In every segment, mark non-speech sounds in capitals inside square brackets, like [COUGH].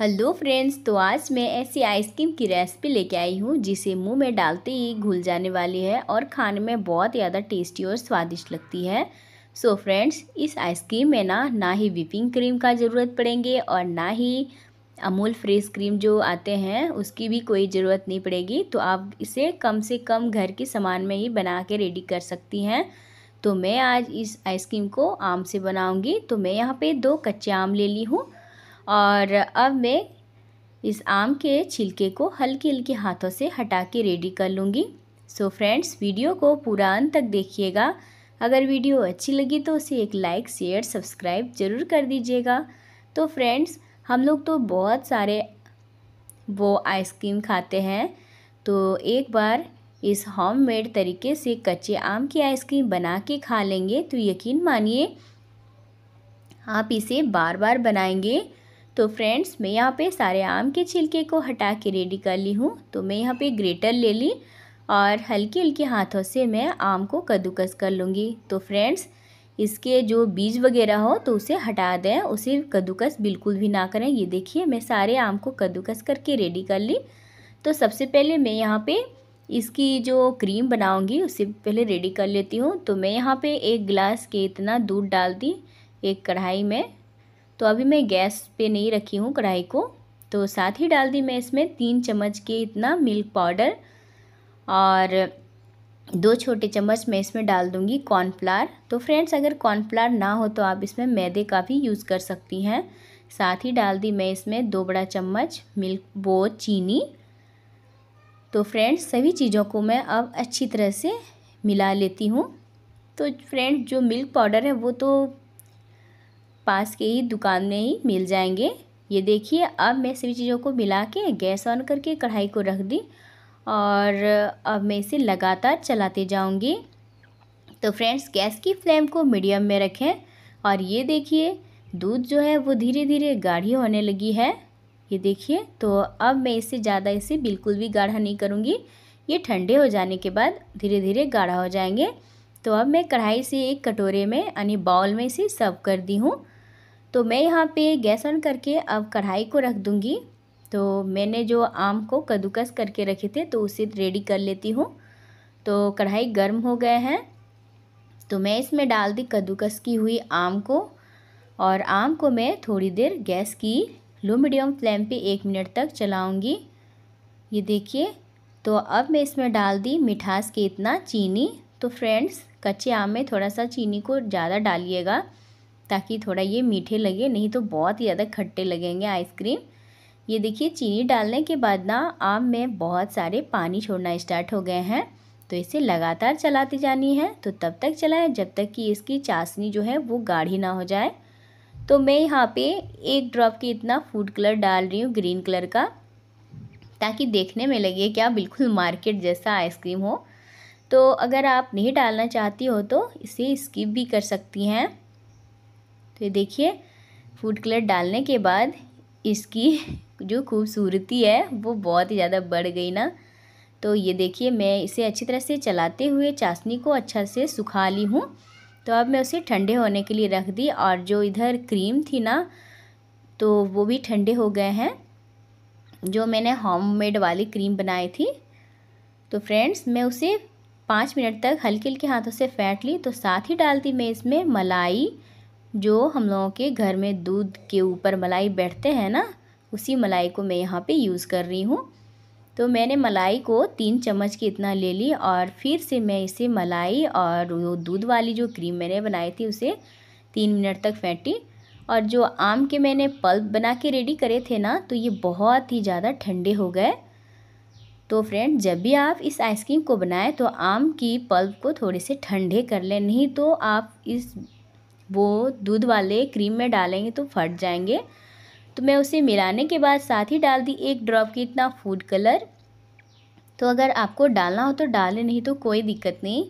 hello friends तो आज मैं ऐसी आइसक्रीम की रेसिपी लेके आई हूँ जिसे मुंह में डालते ही घुल जाने वाली है और खाने में बहुत ज़्यादा टेस्टी और स्वादिष्ट लगती है सो so फ्रेंड्स इस आइसक्रीम में ना ना ही विपिंग क्रीम का ज़रूरत पड़ेंगे और ना ही अमूल फ्रेश क्रीम जो आते हैं उसकी भी कोई ज़रूरत नहीं पड़ेगी तो आप इसे कम से कम घर के सामान में ही बना के रेडी कर सकती हैं तो मैं आज इस आइसक्रीम को आम से बनाऊँगी तो मैं यहाँ पर दो कच्चे आम ले ली हूँ और अब मैं इस आम के छिलके को हल्के हल्के हाथों से हटा के रेडी कर लूँगी सो फ्रेंड्स वीडियो को पूरा अंत तक देखिएगा अगर वीडियो अच्छी लगी तो उसे एक लाइक शेयर सब्सक्राइब ज़रूर कर दीजिएगा तो फ्रेंड्स हम लोग तो बहुत सारे वो आइसक्रीम खाते हैं तो एक बार इस होममेड तरीके से कच्चे आम की आइसक्रीम बना के खा लेंगे तो यकीन मानिए आप इसे बार बार बनाएंगे तो फ्रेंड्स मैं यहाँ पे सारे आम के छिलके को हटा के रेडी कर ली हूँ तो मैं यहाँ पे ग्रेटर ले ली और हल्के हल्के हाथों से मैं आम को कद्दूकस कर लूँगी तो फ्रेंड्स इसके जो बीज वगैरह हो तो उसे हटा दें उसे कद्दूकस बिल्कुल भी ना करें ये देखिए मैं सारे आम को कद्दूकस करके रेडी कर ली तो सबसे पहले मैं यहाँ पर इसकी जो क्रीम बनाऊँगी उसे पहले रेडी कर लेती हूँ तो मैं यहाँ पर एक गिलास के इतना दूध डाल दी एक कढ़ाई में तो अभी मैं गैस पे नहीं रखी हूँ कढ़ाई को तो साथ ही डाल दी मैं इसमें तीन चम्मच के इतना मिल्क पाउडर और दो छोटे चम्मच मैं इसमें डाल दूँगी कॉर्नफ्लार तो फ्रेंड्स अगर कॉर्नफ्लार ना हो तो आप इसमें मैदे का भी यूज़ कर सकती हैं साथ ही डाल दी मैं इसमें दो बड़ा चम्मच मिल्क वो चीनी तो फ्रेंड्स सभी चीज़ों को मैं अब अच्छी तरह से मिला लेती हूँ तो फ्रेंड्स जो मिल्क पाउडर है वो तो पास के ही दुकान में ही मिल जाएंगे ये देखिए अब मैं सभी चीज़ों को मिला के गैस ऑन करके कढ़ाई को रख दी और अब मैं इसे लगातार चलाते जाऊंगी तो फ्रेंड्स गैस की फ्लेम को मीडियम में रखें और ये देखिए दूध जो है वो धीरे धीरे गाढ़ी होने लगी है ये देखिए तो अब मैं इससे ज़्यादा इसे बिल्कुल भी गाढ़ा नहीं करूँगी ये ठंडे हो जाने के बाद धीरे धीरे गाढ़ा हो जाएंगे तो अब मैं कढ़ाई से एक कटोरे में यानी बाउल में इसे सर्व कर दी हूँ तो मैं यहाँ पे गैस ऑन करके अब कढ़ाई को रख दूँगी तो मैंने जो आम को कद्दूकस करके रखे थे तो उसे रेडी कर लेती हूँ तो कढ़ाई गर्म हो गए हैं तो मैं इसमें डाल दी कद्दूकस की हुई आम को और आम को मैं थोड़ी देर गैस की लो मीडियम फ्लेम पे एक मिनट तक चलाऊंगी ये देखिए तो अब मैं इसमें डाल दी मिठास के इतना चीनी तो फ्रेंड्स कच्चे आम में थोड़ा सा चीनी को ज़्यादा डालिएगा ताकि थोड़ा ये मीठे लगे नहीं तो बहुत ही ज़्यादा खट्टे लगेंगे आइसक्रीम ये देखिए चीनी डालने के बाद ना आम में बहुत सारे पानी छोड़ना स्टार्ट हो गए हैं तो इसे लगातार चलाती जानी है तो तब तक चलाएं जब तक कि इसकी चाशनी जो है वो गाढ़ी ना हो जाए तो मैं यहाँ पे एक ड्रॉप की इतना फूड कलर डाल रही हूँ ग्रीन कलर का ताकि देखने में लगे क्या बिल्कुल मार्केट जैसा आइसक्रीम हो तो अगर आप नहीं डालना चाहती हो तो इसे स्किप भी कर सकती हैं तो ये देखिए फूड कलर डालने के बाद इसकी [LAUGHS] जो खूबसूरती है वो बहुत ही ज़्यादा बढ़ गई ना तो ये देखिए मैं इसे अच्छी तरह से चलाते हुए चाशनी को अच्छा से सुखा ली हूँ तो अब मैं उसे ठंडे होने के लिए रख दी और जो इधर क्रीम थी ना तो वो भी ठंडे हो गए हैं जो मैंने होममेड वाली क्रीम बनाई थी तो फ्रेंड्स मैं उसे पाँच मिनट तक हल्के हल्के हाथों से फेंट ली तो साथ ही डालती मैं इसमें मलाई जो हम लोगों के घर में दूध के ऊपर मलाई बैठते हैं ना उसी मलाई को मैं यहाँ पे यूज़ कर रही हूँ तो मैंने मलाई को तीन चम्मच की इतना ले ली और फिर से मैं इसे मलाई और वो दूध वाली जो क्रीम मैंने बनाई थी उसे तीन मिनट तक फेंटी और जो आम के मैंने पल्प बना के रेडी करे थे ना तो ये बहुत ही ज़्यादा ठंडे हो गए तो फ्रेंड जब भी आप इस आइसक्रीम को बनाएं तो आम की पल्प को थोड़े से ठंडे कर लें नहीं तो आप इस वो दूध वाले क्रीम में डालेंगे तो फट जाएंगे तो मैं उसे मिलाने के बाद साथ ही डाल दी एक ड्रॉप की इतना फूड कलर तो अगर आपको डालना हो तो डालें नहीं तो कोई दिक्कत नहीं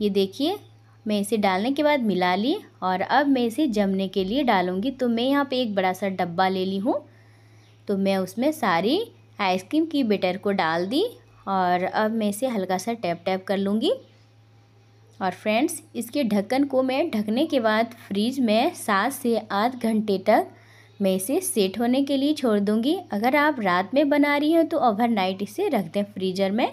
ये देखिए मैं इसे डालने के बाद मिला ली और अब मैं इसे जमने के लिए डालूँगी तो मैं यहाँ पे एक बड़ा सा डब्बा ले ली हूँ तो मैं उसमें सारी आइसक्रीम की बेटर को डाल दी और अब मैं इसे हल्का सा टैप टैप कर लूँगी और फ्रेंड्स इसके ढक्कन को मैं ढकने के बाद फ्रीज में सात से आठ घंटे तक मैं इसे सेट होने के लिए छोड़ दूँगी अगर आप रात में बना रही हो तो ओवरनाइट इसे रख दें फ्रीजर में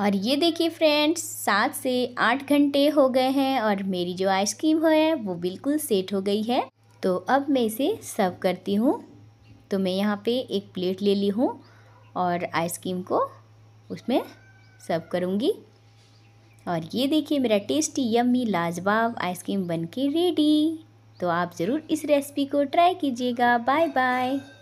और ये देखिए फ्रेंड्स सात से आठ घंटे हो गए हैं और मेरी जो आइसक्रीम है वो बिल्कुल सेट हो गई है तो अब मैं इसे सर्व करती हूँ तो मैं यहाँ पे एक प्लेट ले ली हूँ और आइसक्रीम को उसमें सर्व करूँगी और ये देखिए मेरा टेस्टी यम्मी लाजवाब आइसक्रीम बन के रेडी तो आप ज़रूर इस रेसिपी को ट्राई कीजिएगा बाय बाय